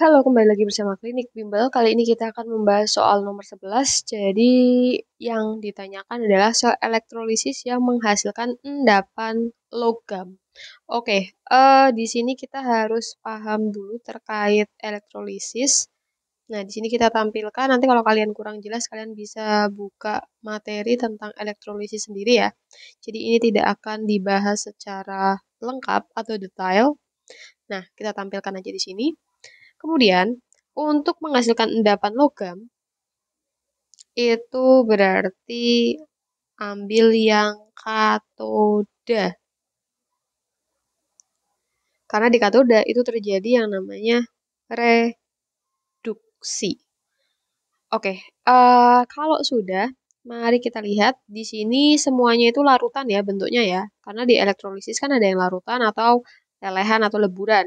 Halo, kembali lagi bersama Klinik Bimbel. Kali ini kita akan membahas soal nomor 11. Jadi, yang ditanyakan adalah soal elektrolisis yang menghasilkan endapan logam. Oke, uh, di sini kita harus paham dulu terkait elektrolisis. Nah, di sini kita tampilkan. Nanti kalau kalian kurang jelas, kalian bisa buka materi tentang elektrolisis sendiri ya. Jadi, ini tidak akan dibahas secara lengkap atau detail. Nah, kita tampilkan aja di sini. Kemudian, untuk menghasilkan endapan logam, itu berarti ambil yang katoda. Karena di katoda itu terjadi yang namanya reduksi. Oke, uh, kalau sudah, mari kita lihat di sini semuanya itu larutan ya bentuknya ya. Karena di elektrolisis kan ada yang larutan atau lelehan atau leburan.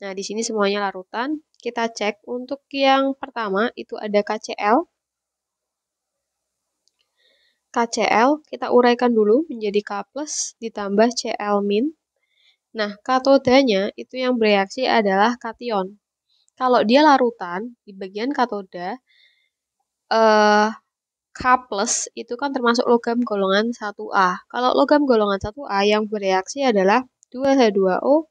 Nah, di sini semuanya larutan. Kita cek untuk yang pertama itu ada KCl. KCl kita uraikan dulu menjadi K+ ditambah Cl-. min Nah, katodanya itu yang bereaksi adalah kation. Kalau dia larutan di bagian katoda eh K+ itu kan termasuk logam golongan 1A. Kalau logam golongan 1A yang bereaksi adalah 2H2O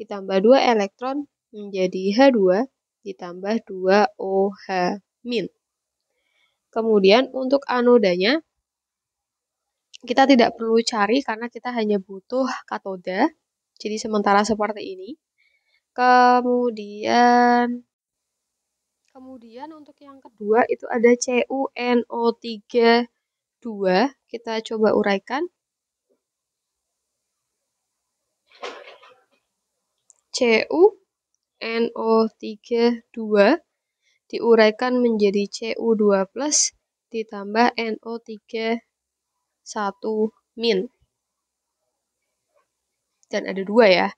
ditambah 2 elektron menjadi H2 ditambah 2OH-. Kemudian untuk anodanya, kita tidak perlu cari karena kita hanya butuh katoda. Jadi sementara seperti ini. Kemudian kemudian untuk yang kedua itu ada CuNO32. Kita coba uraikan. Cu CuNO32 diuraikan menjadi Cu2 plus ditambah NO31 min. Dan ada dua ya.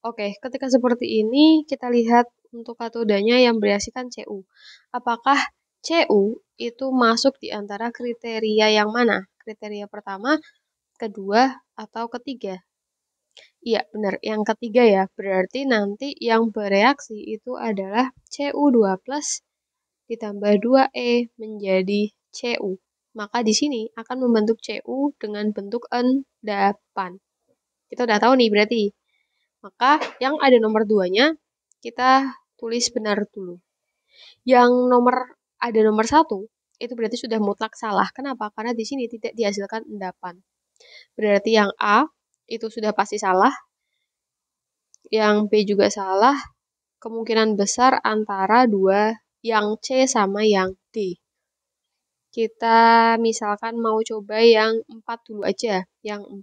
Oke, ketika seperti ini kita lihat untuk katodanya yang berisikan Cu. Apakah Cu itu masuk di antara kriteria yang mana? Kriteria pertama, kedua, atau ketiga? Iya, benar. Yang ketiga ya, berarti nanti yang bereaksi itu adalah Cu2 ditambah 2E menjadi Cu. Maka di sini akan membentuk Cu dengan bentuk endapan. Kita udah tahu nih berarti. Maka yang ada nomor 2-nya kita tulis benar dulu. Yang nomor ada nomor 1 itu berarti sudah mutlak salah. Kenapa? Karena di sini tidak dihasilkan endapan. Berarti yang A itu sudah pasti salah. Yang B juga salah. Kemungkinan besar antara dua yang C sama yang D. Kita misalkan mau coba yang 4 dulu aja. Yang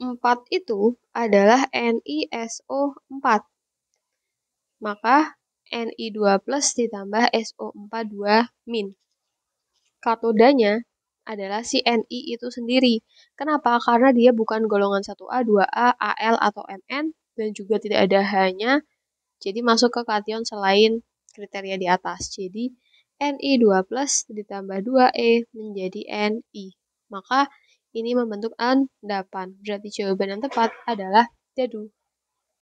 4 4 itu adalah NiSO 4. Maka Ni2 plus ditambah so 42 min. Katodanya adalah si NI itu sendiri. Kenapa? Karena dia bukan golongan 1A, 2A, AL, atau MN, dan juga tidak ada hanya, jadi masuk ke kation selain kriteria di atas. Jadi, Ni2 plus ditambah 2E menjadi Ni. Maka, ini membentuk endapan. Berarti jawaban yang tepat adalah dadu.